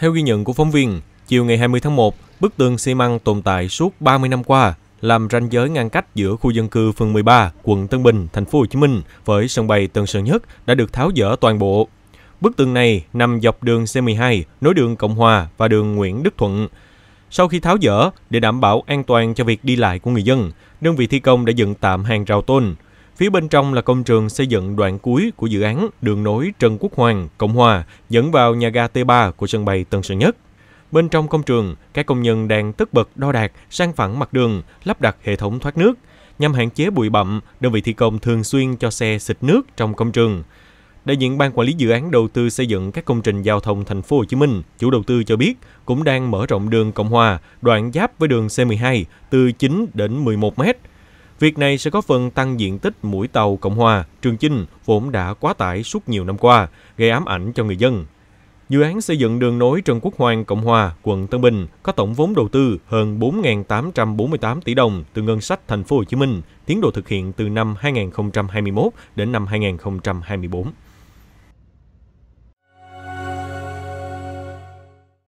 Theo ghi nhận của phóng viên, chiều ngày 20 tháng 1, bức tường xi măng tồn tại suốt 30 năm qua, làm ranh giới ngăn cách giữa khu dân cư phường 13, quận Tân Bình, thành phố Hồ Chí Minh với sân bay Tân Sơn Nhất đã được tháo dỡ toàn bộ. Bức tường này nằm dọc đường C12, nối đường Cộng Hòa và đường Nguyễn Đức Thuận. Sau khi tháo dỡ, để đảm bảo an toàn cho việc đi lại của người dân, đơn vị thi công đã dựng tạm hàng rào tôn, Phía bên trong là công trường xây dựng đoạn cuối của dự án đường nối Trần Quốc Hoàng, Cộng Hòa dẫn vào nhà ga T3 của sân bay Tân Sơn Nhất. Bên trong công trường, các công nhân đang tất bật đo đạc sang phẳng mặt đường, lắp đặt hệ thống thoát nước. Nhằm hạn chế bụi bặm, đơn vị thi công thường xuyên cho xe xịt nước trong công trường. Đại diện Ban quản lý dự án đầu tư xây dựng các công trình giao thông thành phố Hồ Chí Minh, chủ đầu tư cho biết cũng đang mở rộng đường Cộng Hòa, đoạn giáp với đường C12 từ 9 đến 11 mét Việc này sẽ có phần tăng diện tích mũi tàu Cộng Hòa, Trường Chinh vốn đã quá tải suốt nhiều năm qua, gây ám ảnh cho người dân. Dự án xây dựng đường nối Trần Quốc Hoàng Cộng Hòa, quận Tân Bình có tổng vốn đầu tư hơn 4.848 tỷ đồng từ ngân sách thành phố Hồ Chí Minh, tiến độ thực hiện từ năm 2021 đến năm 2024.